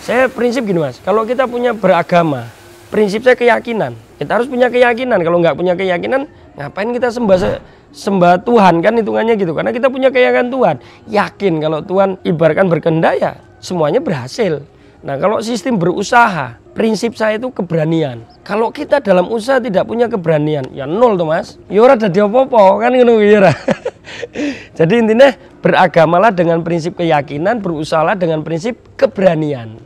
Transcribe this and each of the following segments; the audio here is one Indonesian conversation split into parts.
saya prinsip gini mas kalau kita punya beragama prinsip saya keyakinan kita harus punya keyakinan kalau nggak punya keyakinan ngapain kita sembah sembah Tuhan kan hitungannya gitu karena kita punya keyakinan Tuhan yakin kalau Tuhan ibaratkan berkendak ya semuanya berhasil nah kalau sistem berusaha prinsip saya itu keberanian kalau kita dalam usaha tidak punya keberanian ya nol tuh mas yora ya ada diopopo kan gitu yora ya jadi intinya beragamalah dengan prinsip keyakinan berusahalah dengan prinsip keberanian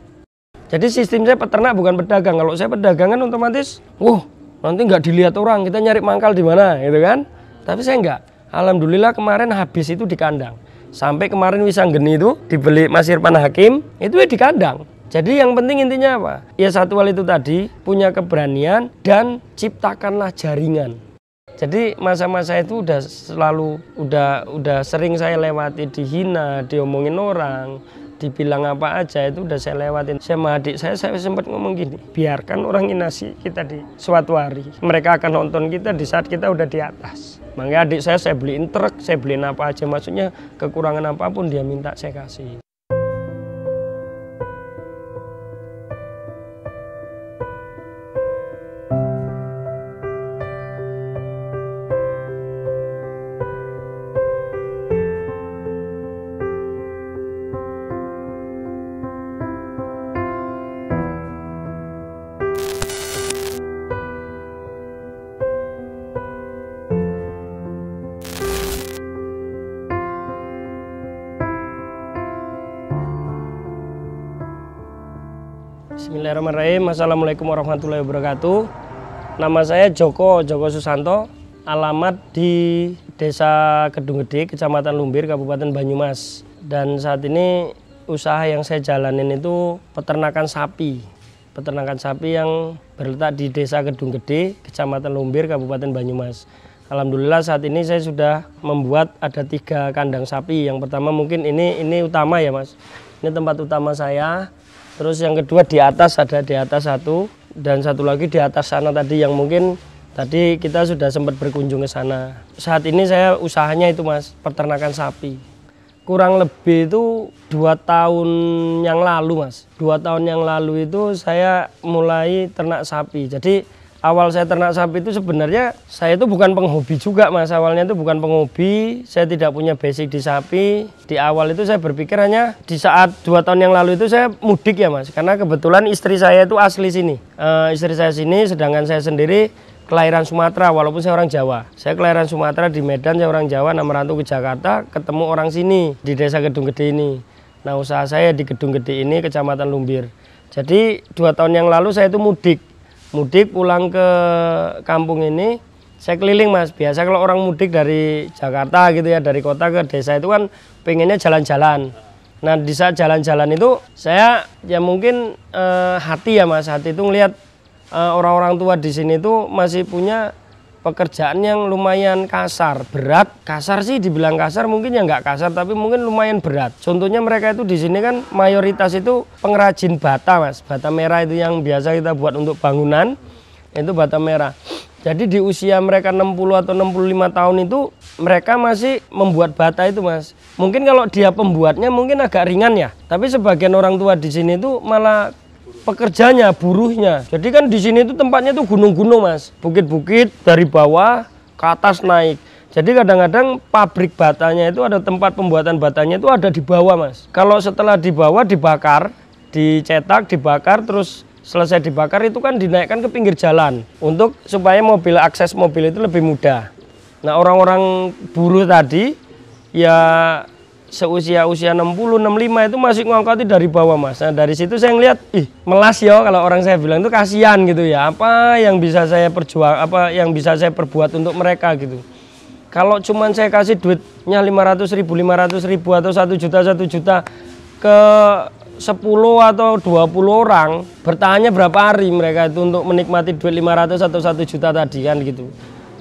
jadi sistem saya peternak bukan pedagang. Kalau saya pedagang kan otomatis, wah nanti nggak dilihat orang, kita nyari mangkal di mana, gitu kan? Tapi saya nggak. Alhamdulillah kemarin habis itu di kandang. Sampai kemarin Wisanggeni itu dibeli Mas Irfan Hakim, itu ya di kandang. Jadi yang penting intinya apa? Ya satu hal itu tadi punya keberanian dan ciptakanlah jaringan. Jadi masa-masa itu udah selalu udah udah sering saya lewati dihina, diomongin orang, dibilang apa aja itu udah saya lewatin sama adik saya saya sempat ngomong gini biarkan orang inasi kita di suatu hari mereka akan nonton kita di saat kita udah di atas makanya adik saya saya beliin truk saya beliin apa aja maksudnya kekurangan apapun dia minta saya kasih Bismillahirrahmanirrahim. Assalamualaikum warahmatullahi wabarakatuh. Nama saya Joko Joko Susanto. Alamat di Desa Kedunggede, Kecamatan Lumbir, Kabupaten Banyumas. Dan saat ini usaha yang saya jalanin itu peternakan sapi. Peternakan sapi yang berletak di Desa Kedunggede, Kecamatan Lumbir, Kabupaten Banyumas. Alhamdulillah saat ini saya sudah membuat ada tiga kandang sapi. Yang pertama mungkin ini ini utama ya mas. Ini tempat utama saya. Terus yang kedua di atas ada di atas satu dan satu lagi di atas sana tadi yang mungkin tadi kita sudah sempat berkunjung ke sana. Saat ini saya usahanya itu mas peternakan sapi. Kurang lebih itu dua tahun yang lalu mas. Dua tahun yang lalu itu saya mulai ternak sapi. Jadi awal saya ternak sapi itu sebenarnya saya itu bukan penghobi juga mas awalnya itu bukan penghobi saya tidak punya basic di sapi di awal itu saya berpikir hanya di saat dua tahun yang lalu itu saya mudik ya mas karena kebetulan istri saya itu asli sini e, istri saya sini sedangkan saya sendiri kelahiran Sumatera walaupun saya orang Jawa saya kelahiran Sumatera di Medan saya orang Jawa nama rantu ke Jakarta ketemu orang sini di desa Gedung Gede ini nah usaha saya di Gedung Gede ini kecamatan Lumbir jadi dua tahun yang lalu saya itu mudik mudik pulang ke kampung ini saya keliling mas biasa kalau orang mudik dari Jakarta gitu ya dari kota ke desa itu kan pengennya jalan-jalan nah di saat jalan-jalan itu saya ya mungkin eh, hati ya mas hati itu ngelihat eh, orang-orang tua di sini itu masih punya pekerjaan yang lumayan kasar, berat. Kasar sih dibilang kasar mungkin ya nggak kasar tapi mungkin lumayan berat. Contohnya mereka itu di sini kan mayoritas itu pengrajin bata, Mas. Bata merah itu yang biasa kita buat untuk bangunan. Itu bata merah. Jadi di usia mereka 60 atau 65 tahun itu mereka masih membuat bata itu, Mas. Mungkin kalau dia pembuatnya mungkin agak ringan ya. Tapi sebagian orang tua di sini itu malah pekerjanya, buruhnya. Jadi kan di sini itu tempatnya itu gunung-gunung, Mas. Bukit-bukit dari bawah ke atas naik. Jadi kadang-kadang pabrik batanya itu ada tempat pembuatan batanya itu ada di bawah, Mas. Kalau setelah di bawah dibakar, dicetak, dibakar terus selesai dibakar itu kan dinaikkan ke pinggir jalan untuk supaya mobil akses mobil itu lebih mudah. Nah, orang-orang buruh tadi ya seusia-usia 60, 65 itu masih ngangkat dari bawah mas. Nah dari situ saya ngeliat, ih melas ya kalau orang saya bilang itu kasihan gitu ya. Apa yang bisa saya perjuang, apa yang bisa saya perbuat untuk mereka gitu. Kalau cuman saya kasih duitnya 500 ribu, 500 ribu atau 1 juta, 1 juta ke 10 atau 20 orang bertanya berapa hari mereka itu untuk menikmati duit 500 atau 1 juta tadi kan gitu.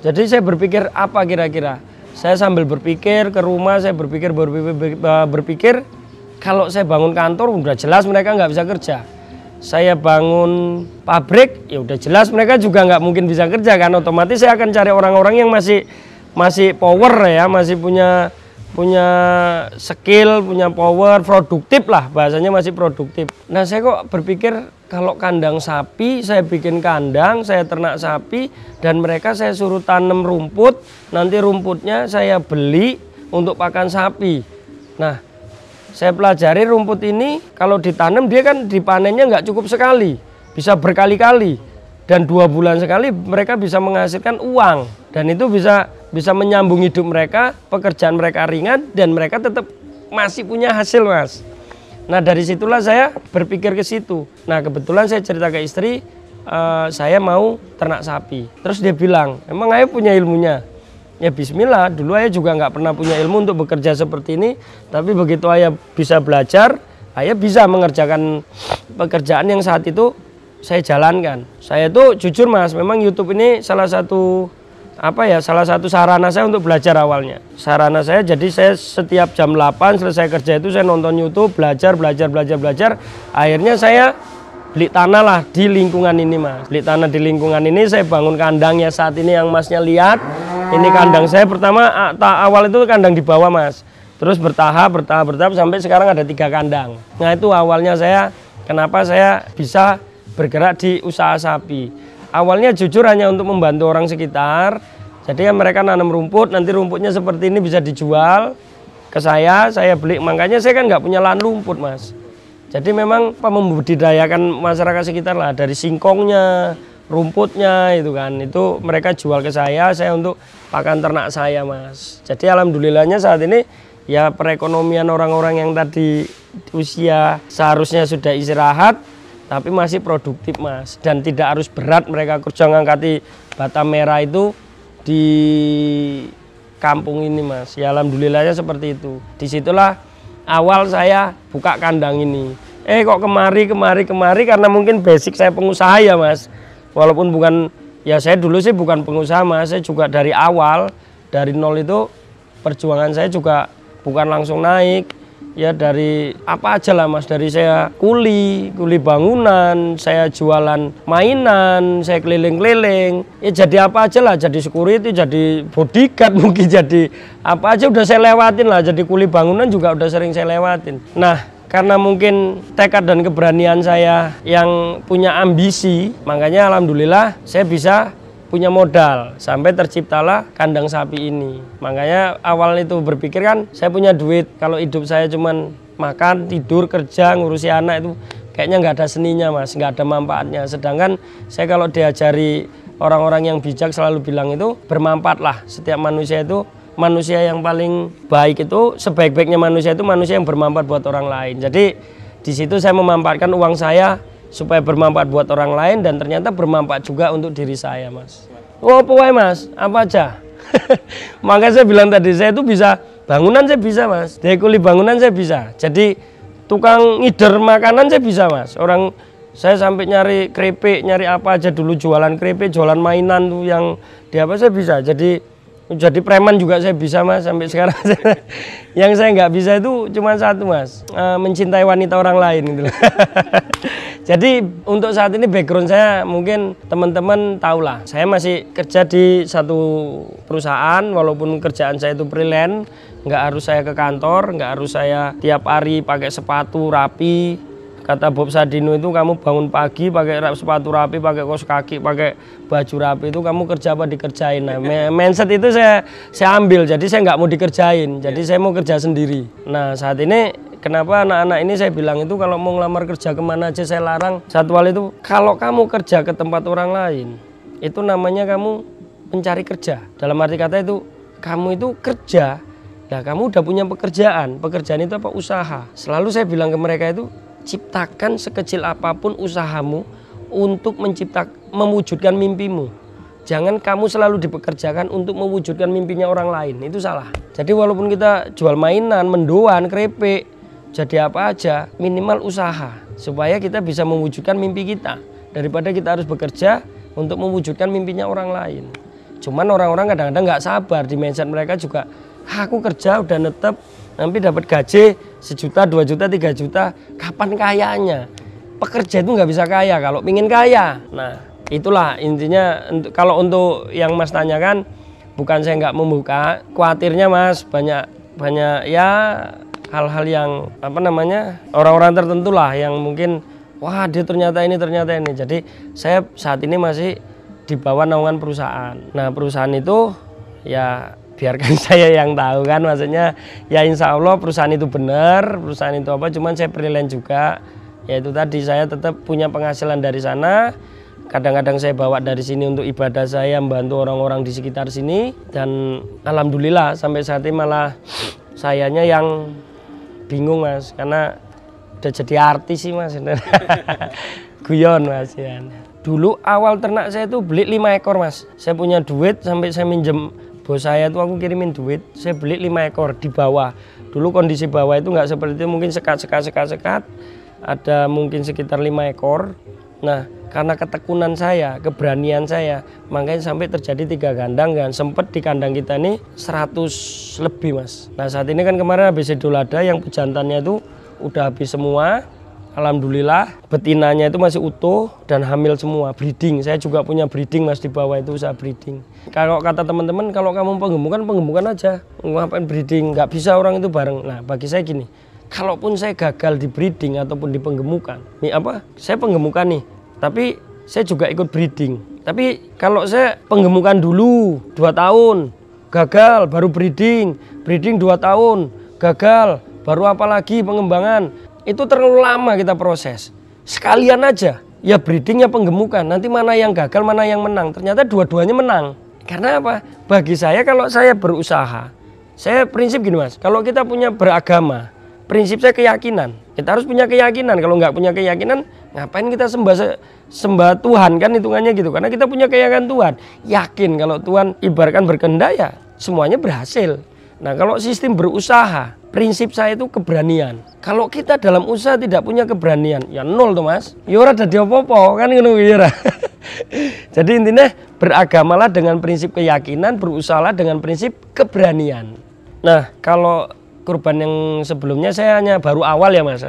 Jadi saya berpikir apa kira-kira saya sambil berpikir ke rumah, saya berpikir berpikir, berpikir kalau saya bangun kantor udah jelas mereka nggak bisa kerja. Saya bangun pabrik ya udah jelas mereka juga nggak mungkin bisa kerja kan otomatis saya akan cari orang-orang yang masih masih power ya, masih punya punya skill, punya power, produktif lah bahasanya masih produktif. Nah saya kok berpikir kalau kandang sapi saya bikin kandang saya ternak sapi dan mereka saya suruh tanam rumput nanti rumputnya saya beli untuk pakan sapi nah saya pelajari rumput ini kalau ditanam dia kan dipanennya nggak cukup sekali bisa berkali-kali dan dua bulan sekali mereka bisa menghasilkan uang dan itu bisa bisa menyambung hidup mereka pekerjaan mereka ringan dan mereka tetap masih punya hasil mas Nah dari situlah saya berpikir ke situ. Nah kebetulan saya cerita ke istri, uh, saya mau ternak sapi. Terus dia bilang, emang ayah punya ilmunya? Ya Bismillah, dulu ayah juga nggak pernah punya ilmu untuk bekerja seperti ini. Tapi begitu ayah bisa belajar, ayah bisa mengerjakan pekerjaan yang saat itu saya jalankan. Saya itu jujur mas, memang YouTube ini salah satu apa ya salah satu sarana saya untuk belajar awalnya. Sarana saya jadi saya setiap jam 8 selesai kerja itu saya nonton YouTube, belajar, belajar, belajar, belajar. Akhirnya saya beli tanah lah di lingkungan ini mas beli tanah di lingkungan ini saya bangun kandangnya saat ini yang masnya lihat ini kandang saya pertama awal itu kandang di bawah mas terus bertahap bertahap bertahap sampai sekarang ada tiga kandang nah itu awalnya saya kenapa saya bisa bergerak di usaha sapi awalnya jujur hanya untuk membantu orang sekitar. Jadi ya mereka nanam rumput, nanti rumputnya seperti ini bisa dijual ke saya, saya beli. Makanya saya kan nggak punya lahan rumput, Mas. Jadi memang membudidayakan masyarakat sekitar lah dari singkongnya, rumputnya itu kan. Itu mereka jual ke saya, saya untuk pakan ternak saya, Mas. Jadi alhamdulillahnya saat ini ya perekonomian orang-orang yang tadi usia seharusnya sudah istirahat tapi masih produktif mas dan tidak harus berat mereka kerja ngangkati bata merah itu di kampung ini mas ya alhamdulillahnya seperti itu disitulah awal saya buka kandang ini eh kok kemari kemari kemari karena mungkin basic saya pengusaha ya mas walaupun bukan ya saya dulu sih bukan pengusaha mas saya juga dari awal dari nol itu perjuangan saya juga bukan langsung naik ya dari apa aja lah mas dari saya kuli kuli bangunan saya jualan mainan saya keliling-keliling ya jadi apa aja lah jadi security jadi bodyguard mungkin jadi apa aja udah saya lewatin lah jadi kuli bangunan juga udah sering saya lewatin nah karena mungkin tekad dan keberanian saya yang punya ambisi makanya alhamdulillah saya bisa punya modal sampai terciptalah kandang sapi ini. Makanya awal itu berpikir kan saya punya duit kalau hidup saya cuman makan, tidur, kerja, ngurusi anak itu kayaknya nggak ada seninya mas, nggak ada manfaatnya. Sedangkan saya kalau diajari orang-orang yang bijak selalu bilang itu bermanfaatlah setiap manusia itu manusia yang paling baik itu sebaik-baiknya manusia itu manusia yang bermanfaat buat orang lain. Jadi di situ saya memanfaatkan uang saya supaya bermanfaat buat orang lain dan ternyata bermanfaat juga untuk diri saya mas oh pokoknya mas apa aja maka saya bilang tadi saya itu bisa bangunan saya bisa mas dekuli bangunan saya bisa jadi tukang ngider makanan saya bisa mas orang saya sampai nyari keripik nyari apa aja dulu jualan keripik jualan mainan tuh yang di apa saya bisa jadi jadi preman juga saya bisa mas sampai sekarang saya, yang saya nggak bisa itu cuma satu mas eh, mencintai wanita orang lain gitu Jadi untuk saat ini background saya mungkin teman-teman tahu lah, Saya masih kerja di satu perusahaan walaupun kerjaan saya itu freelance, nggak harus saya ke kantor, nggak harus saya tiap hari pakai sepatu rapi. Kata Bob Sadino itu kamu bangun pagi pakai sepatu rapi, pakai kos kaki, pakai baju rapi itu kamu kerja apa dikerjain. Nah, mindset itu saya saya ambil. Jadi saya nggak mau dikerjain. Jadi iya. saya mau kerja sendiri. Nah, saat ini Kenapa anak-anak ini saya bilang itu kalau mau ngelamar kerja kemana aja saya larang. jadwal itu kalau kamu kerja ke tempat orang lain, itu namanya kamu mencari kerja. Dalam arti kata itu kamu itu kerja. Ya kamu udah punya pekerjaan. Pekerjaan itu apa? Usaha. Selalu saya bilang ke mereka itu ciptakan sekecil apapun usahamu untuk mencipta mewujudkan mimpimu. Jangan kamu selalu dipekerjakan untuk mewujudkan mimpinya orang lain. Itu salah. Jadi walaupun kita jual mainan, mendoan, keripik, jadi apa aja, minimal usaha supaya kita bisa mewujudkan mimpi kita daripada kita harus bekerja untuk mewujudkan mimpinya orang lain. Cuman orang-orang kadang-kadang nggak sabar di mindset mereka juga, ah, aku kerja udah netep, nanti dapat gaji sejuta, dua juta, tiga juta, kapan kayanya? Pekerja itu nggak bisa kaya kalau pingin kaya. Nah itulah intinya kalau untuk yang mas tanyakan, bukan saya nggak membuka, khawatirnya mas banyak banyak ya hal-hal yang apa namanya orang-orang tertentu lah yang mungkin wah dia ternyata ini ternyata ini jadi saya saat ini masih di bawah naungan perusahaan nah perusahaan itu ya biarkan saya yang tahu kan maksudnya ya insya Allah perusahaan itu benar perusahaan itu apa cuman saya penilaian juga yaitu tadi saya tetap punya penghasilan dari sana kadang-kadang saya bawa dari sini untuk ibadah saya membantu orang-orang di sekitar sini dan alhamdulillah sampai saat ini malah sayanya yang bingung mas karena udah jadi artis sih mas guyon mas ya dulu awal ternak saya tuh beli 5 ekor mas saya punya duit sampai saya minjem bos saya tuh aku kirimin duit saya beli 5 ekor di bawah dulu kondisi bawah itu nggak seperti itu mungkin sekat sekat sekat sekat ada mungkin sekitar 5 ekor Nah, karena ketekunan saya, keberanian saya, makanya sampai terjadi tiga kandang kan. Sempat di kandang kita ini 100 lebih mas. Nah saat ini kan kemarin habis idul ada yang pejantannya itu udah habis semua. Alhamdulillah betinanya itu masih utuh dan hamil semua breeding. Saya juga punya breeding mas di bawah itu usaha breeding. Kalau kata teman-teman kalau kamu penggemukan penggemukan aja ngapain breeding nggak bisa orang itu bareng. Nah bagi saya gini, kalaupun saya gagal di breeding ataupun di penggemukan, nih apa? Saya penggemukan nih, tapi saya juga ikut breeding tapi kalau saya penggemukan dulu dua tahun gagal baru breeding breeding dua tahun gagal baru apa lagi pengembangan itu terlalu lama kita proses sekalian aja ya breedingnya penggemukan nanti mana yang gagal mana yang menang ternyata dua-duanya menang karena apa bagi saya kalau saya berusaha saya prinsip gini mas kalau kita punya beragama prinsip saya keyakinan kita harus punya keyakinan kalau nggak punya keyakinan Ngapain kita sembah sembah Tuhan kan hitungannya gitu karena kita punya keyakinan Tuhan. Yakin kalau Tuhan ibaratkan berkehendak ya semuanya berhasil. Nah, kalau sistem berusaha, prinsip saya itu keberanian. Kalau kita dalam usaha tidak punya keberanian, ya nol tuh Mas. Ya ora dadi apa kan ngono ya Jadi intinya beragamalah dengan prinsip keyakinan, berusahalah dengan prinsip keberanian. Nah, kalau kurban yang sebelumnya saya hanya baru awal ya mas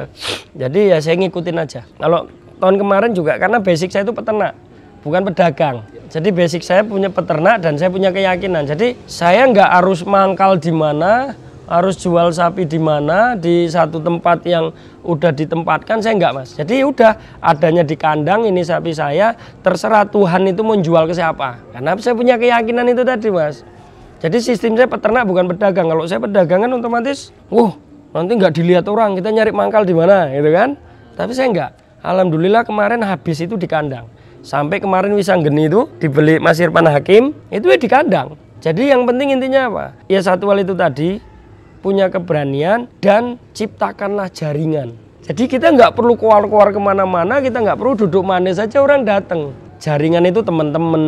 jadi ya saya ngikutin aja kalau tahun kemarin juga karena basic saya itu peternak bukan pedagang jadi basic saya punya peternak dan saya punya keyakinan jadi saya nggak harus mangkal di mana harus jual sapi di mana di satu tempat yang udah ditempatkan saya nggak mas jadi udah adanya di kandang ini sapi saya terserah Tuhan itu menjual ke siapa karena saya punya keyakinan itu tadi mas jadi sistem saya peternak bukan pedagang. Kalau saya pedagang kan otomatis, wah nanti nggak dilihat orang, kita nyari mangkal di mana, gitu kan? Tapi saya nggak. Alhamdulillah kemarin habis itu di kandang. Sampai kemarin Wisanggeni itu dibeli Mas Irfan Hakim, itu ya di kandang. Jadi yang penting intinya apa? Ya satu hal itu tadi, punya keberanian dan ciptakanlah jaringan. Jadi kita nggak perlu keluar-keluar kemana-mana, kita nggak perlu duduk manis saja orang datang. Jaringan itu teman-teman,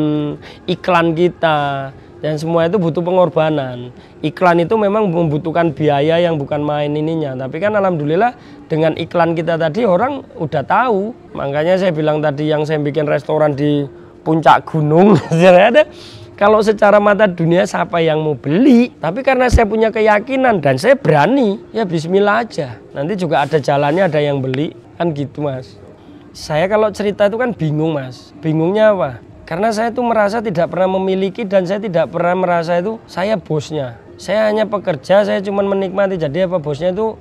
iklan kita, dan semua itu butuh pengorbanan. Iklan itu memang membutuhkan biaya yang bukan main ininya, tapi kan alhamdulillah dengan iklan kita tadi orang udah tahu. Makanya saya bilang tadi yang saya bikin restoran di puncak gunung ada ya kan? kalau secara mata dunia siapa yang mau beli tapi karena saya punya keyakinan dan saya berani ya bismillah aja nanti juga ada jalannya ada yang beli kan gitu mas saya kalau cerita itu kan bingung mas bingungnya apa karena saya itu merasa tidak pernah memiliki dan saya tidak pernah merasa itu saya bosnya. Saya hanya pekerja, saya cuma menikmati. Jadi apa bosnya itu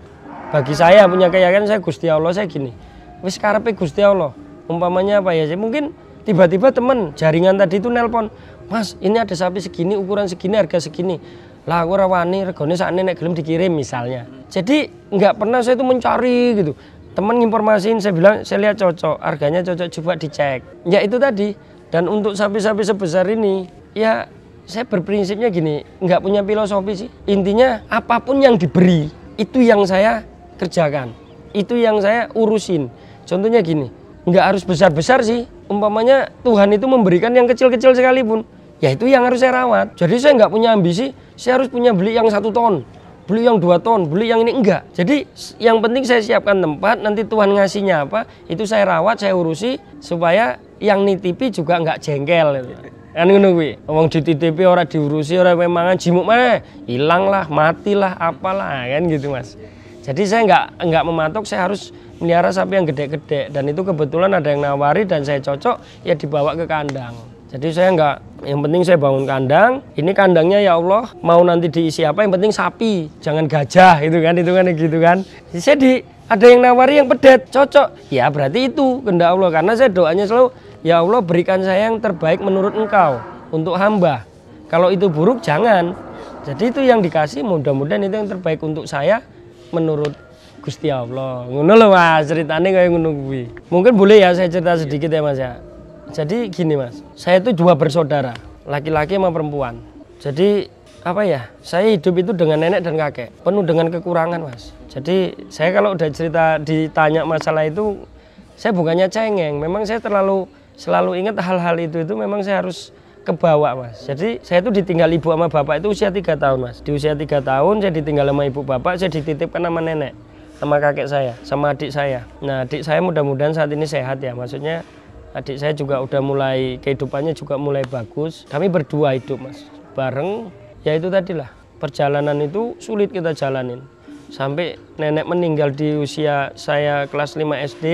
bagi saya punya keyakinan saya Gusti Allah saya gini. Wis karepe Gusti Allah. Umpamanya apa ya? Saya mungkin tiba-tiba teman jaringan tadi itu nelpon, "Mas, ini ada sapi segini, ukuran segini, harga segini." lah aku rawani regone saat nenek gelem dikirim misalnya jadi nggak pernah saya itu mencari gitu Teman informasiin saya bilang saya lihat cocok harganya cocok coba dicek ya itu tadi dan untuk sapi-sapi sebesar ini, ya saya berprinsipnya gini, nggak punya filosofi sih. Intinya apapun yang diberi, itu yang saya kerjakan. Itu yang saya urusin. Contohnya gini, nggak harus besar-besar sih. Umpamanya Tuhan itu memberikan yang kecil-kecil sekalipun. Ya itu yang harus saya rawat. Jadi saya nggak punya ambisi, saya harus punya beli yang satu ton. Beli yang dua ton, beli yang ini enggak. Jadi yang penting saya siapkan tempat, nanti Tuhan ngasihnya apa, itu saya rawat, saya urusi supaya yang nitipi juga nggak jengkel kan ngono kuwi wong dititipi ora diurusi ora memangan jimuk mana hilang lah mati lah, apalah kan gitu mas jadi saya nggak nggak mematok saya harus melihara sapi yang gede-gede dan itu kebetulan ada yang nawari dan saya cocok ya dibawa ke kandang jadi saya nggak yang penting saya bangun kandang ini kandangnya ya Allah mau nanti diisi apa yang penting sapi jangan gajah itu kan itu kan gitu kan jadi saya di ada yang nawari yang pedet cocok ya berarti itu kendak Allah karena saya doanya selalu Ya Allah berikan saya yang terbaik menurut engkau untuk hamba. Kalau itu buruk jangan. Jadi itu yang dikasih mudah-mudahan itu yang terbaik untuk saya menurut Gusti Allah. Ngono loh Mas, ceritane kayak ngono kuwi. Mungkin boleh ya saya cerita iya. sedikit ya Mas ya. Jadi gini Mas, saya itu dua bersaudara, laki-laki sama perempuan. Jadi apa ya? Saya hidup itu dengan nenek dan kakek, penuh dengan kekurangan, Mas. Jadi saya kalau udah cerita ditanya masalah itu saya bukannya cengeng, memang saya terlalu selalu ingat hal-hal itu itu memang saya harus kebawa mas jadi saya itu ditinggal ibu sama bapak itu usia tiga tahun mas di usia tiga tahun saya ditinggal sama ibu bapak saya dititipkan sama nenek sama kakek saya sama adik saya nah adik saya mudah-mudahan saat ini sehat ya maksudnya adik saya juga udah mulai kehidupannya juga mulai bagus kami berdua hidup mas bareng ya itu tadilah perjalanan itu sulit kita jalanin sampai nenek meninggal di usia saya kelas 5 SD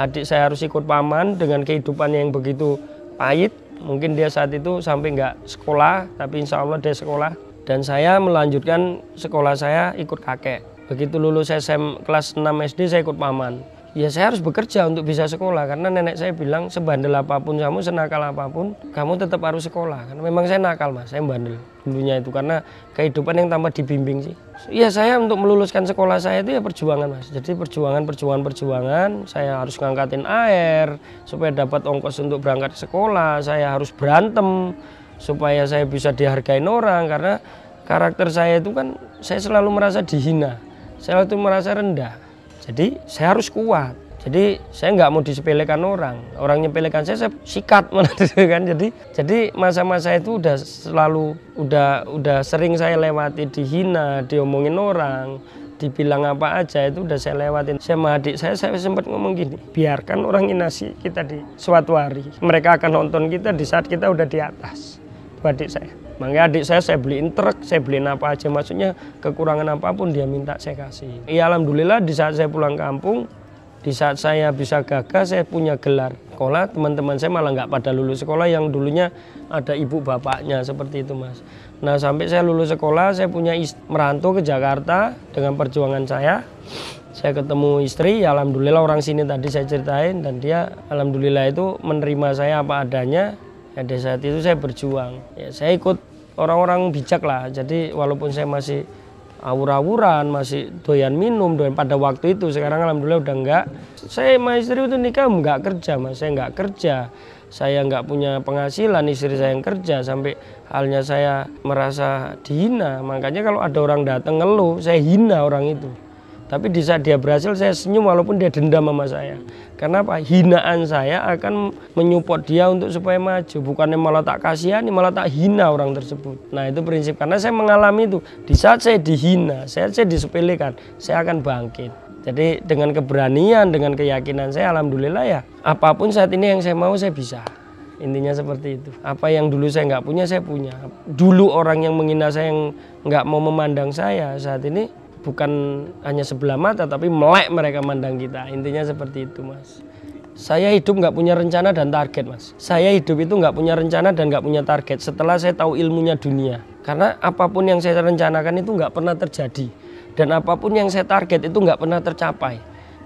adik saya harus ikut paman dengan kehidupan yang begitu pahit mungkin dia saat itu sampai nggak sekolah tapi insya Allah dia sekolah dan saya melanjutkan sekolah saya ikut kakek begitu lulus SM kelas 6 SD saya ikut paman ya saya harus bekerja untuk bisa sekolah karena nenek saya bilang sebandel apapun kamu senakal apapun kamu tetap harus sekolah karena memang saya nakal mas saya bandel dulunya itu karena kehidupan yang tambah dibimbing sih ya saya untuk meluluskan sekolah saya itu ya perjuangan mas jadi perjuangan perjuangan perjuangan saya harus ngangkatin air supaya dapat ongkos untuk berangkat sekolah saya harus berantem supaya saya bisa dihargain orang karena karakter saya itu kan saya selalu merasa dihina saya selalu merasa rendah jadi saya harus kuat. Jadi saya nggak mau disepelekan orang. Orang nyepelekan saya, saya sikat mana gitu kan. Jadi jadi masa-masa itu udah selalu udah udah sering saya lewati dihina, diomongin orang, dibilang apa aja itu udah saya lewatin sama adik saya saya sempat ngomong gini biarkan orang inasi kita di suatu hari mereka akan nonton kita di saat kita udah di atas buat adik saya Makanya adik saya saya beliin truk, saya beliin apa aja maksudnya kekurangan apapun dia minta saya kasih. Ya alhamdulillah di saat saya pulang kampung, di saat saya bisa gagah saya punya gelar sekolah teman-teman saya malah nggak pada lulus sekolah yang dulunya ada ibu bapaknya seperti itu mas nah sampai saya lulus sekolah saya punya merantau ke Jakarta dengan perjuangan saya saya ketemu istri ya alhamdulillah orang sini tadi saya ceritain dan dia alhamdulillah itu menerima saya apa adanya ya dari saat itu saya berjuang ya saya ikut orang-orang bijak lah jadi walaupun saya masih awur-awuran masih doyan minum doyan pada waktu itu sekarang alhamdulillah udah enggak saya sama istri itu nikah enggak kerja mas saya enggak kerja saya enggak punya penghasilan istri saya yang kerja sampai halnya saya merasa dihina makanya kalau ada orang datang ngeluh saya hina orang itu tapi di saat dia berhasil saya senyum walaupun dia dendam sama saya. Karena apa? Hinaan saya akan menyupport dia untuk supaya maju. Bukannya malah tak kasihani, malah tak hina orang tersebut. Nah itu prinsip. Karena saya mengalami itu. Di saat saya dihina, saya, saya disepelekan, saya akan bangkit. Jadi dengan keberanian, dengan keyakinan saya, Alhamdulillah ya. Apapun saat ini yang saya mau, saya bisa intinya seperti itu apa yang dulu saya nggak punya saya punya dulu orang yang menghina saya yang nggak mau memandang saya saat ini bukan hanya sebelah mata tapi melek mereka mandang kita intinya seperti itu mas saya hidup nggak punya rencana dan target mas saya hidup itu nggak punya rencana dan nggak punya target setelah saya tahu ilmunya dunia karena apapun yang saya rencanakan itu nggak pernah terjadi dan apapun yang saya target itu nggak pernah tercapai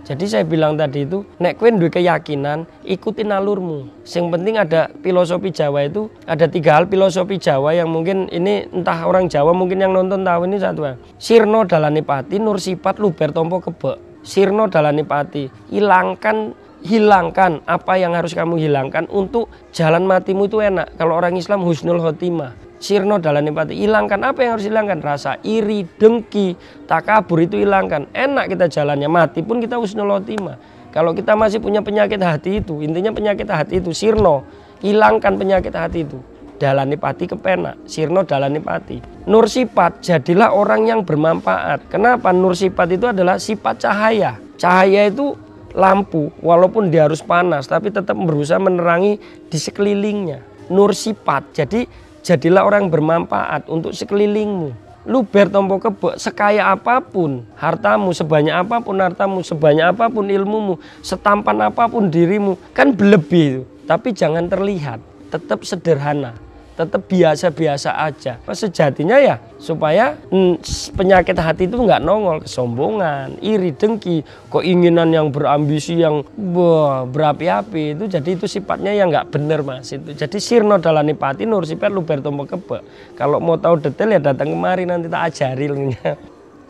jadi saya bilang tadi itu, nek kuen duwe keyakinan, ikutin alurmu. Sing penting ada filosofi Jawa itu, ada tiga hal filosofi Jawa yang mungkin ini entah orang Jawa mungkin yang nonton tahu ini satu. Ya. Sirno dalani pati, nur sifat luber tompo kebek. Sirno dalani pati, hilangkan hilangkan apa yang harus kamu hilangkan untuk jalan matimu itu enak. Kalau orang Islam husnul khotimah sirno dalam empati hilangkan apa yang harus hilangkan rasa iri dengki takabur itu hilangkan enak kita jalannya mati pun kita husnul khotimah kalau kita masih punya penyakit hati itu intinya penyakit hati itu sirno hilangkan penyakit hati itu dalani pati kepenak sirno dalani pati nur sifat jadilah orang yang bermanfaat kenapa nur sifat itu adalah sifat cahaya cahaya itu lampu walaupun dia harus panas tapi tetap berusaha menerangi di sekelilingnya nur sifat jadi Jadilah orang bermanfaat untuk sekelilingmu lu bertompo kebek sekaya apapun hartamu sebanyak apapun hartamu sebanyak apapun ilmumu setampan apapun dirimu kan berlebih tapi jangan terlihat tetap sederhana tetap biasa-biasa aja. Pas Sejatinya ya supaya mm, penyakit hati itu nggak nongol, kesombongan, iri, dengki, keinginan yang berambisi yang wah, berapi-api itu jadi itu sifatnya yang nggak benar mas itu. Jadi sirno dalam pati nur sifat luberto kebe. Kalau mau tahu detail ya datang kemari nanti tak ajari.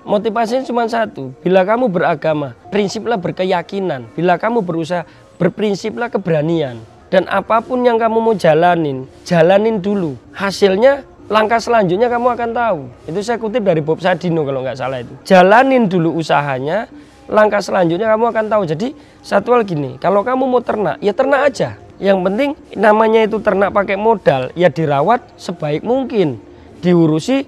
Motivasinya cuma satu, bila kamu beragama, prinsiplah berkeyakinan. Bila kamu berusaha, berprinsiplah keberanian. Dan apapun yang kamu mau jalanin, jalanin dulu. Hasilnya langkah selanjutnya kamu akan tahu. Itu saya kutip dari Bob Sadino kalau nggak salah itu. Jalanin dulu usahanya, langkah selanjutnya kamu akan tahu. Jadi satu hal gini, kalau kamu mau ternak, ya ternak aja. Yang penting namanya itu ternak pakai modal, ya dirawat sebaik mungkin. Diurusi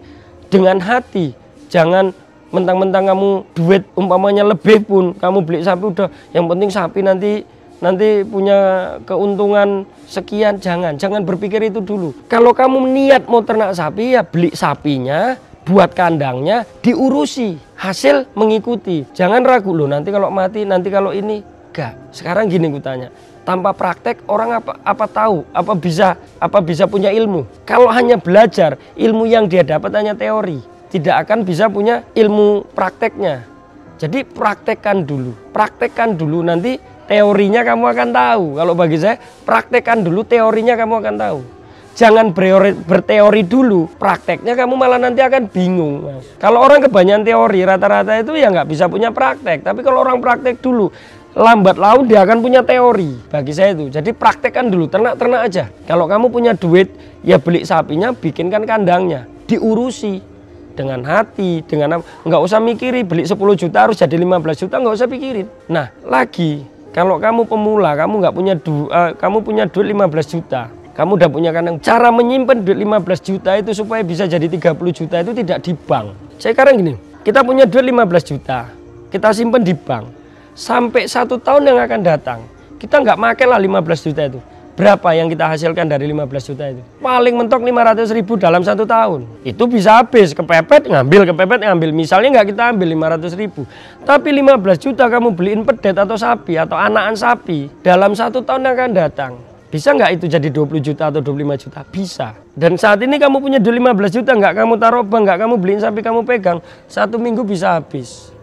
dengan hati. Jangan mentang-mentang kamu duit umpamanya lebih pun kamu beli sapi udah yang penting sapi nanti nanti punya keuntungan sekian jangan jangan berpikir itu dulu kalau kamu niat mau ternak sapi ya beli sapinya buat kandangnya diurusi hasil mengikuti jangan ragu loh nanti kalau mati nanti kalau ini gak sekarang gini kutanya tanpa praktek orang apa apa tahu apa bisa apa bisa punya ilmu kalau hanya belajar ilmu yang dia dapat hanya teori tidak akan bisa punya ilmu prakteknya jadi praktekkan dulu praktekkan dulu nanti teorinya kamu akan tahu. Kalau bagi saya, praktekkan dulu teorinya kamu akan tahu. Jangan berteori, berteori dulu, prakteknya kamu malah nanti akan bingung. Mas. Kalau orang kebanyakan teori, rata-rata itu ya nggak bisa punya praktek. Tapi kalau orang praktek dulu, lambat laun dia akan punya teori. Bagi saya itu, jadi praktekkan dulu, ternak-ternak aja. Kalau kamu punya duit, ya beli sapinya, bikinkan kandangnya, diurusi dengan hati, dengan nggak usah mikirin beli 10 juta harus jadi 15 juta nggak usah pikirin. Nah lagi kalau kamu pemula, kamu nggak punya du, uh, kamu punya duit 15 juta, kamu udah punya kandang. Cara menyimpan duit 15 juta itu supaya bisa jadi 30 juta itu tidak di bank. Saya sekarang gini, kita punya duit 15 juta, kita simpan di bank. Sampai satu tahun yang akan datang, kita nggak makai lah 15 juta itu. Berapa yang kita hasilkan dari 15 juta itu? Paling mentok 500 ribu dalam satu tahun. Itu bisa habis, kepepet ngambil, kepepet ngambil. Misalnya nggak kita ambil 500 ribu. Tapi 15 juta kamu beliin pedet atau sapi atau anakan sapi. Dalam satu tahun yang akan datang. Bisa nggak itu jadi 20 juta atau 25 juta? Bisa. Dan saat ini kamu punya 15 juta, nggak kamu taruh bank, nggak kamu beliin sapi, kamu pegang. Satu minggu bisa habis.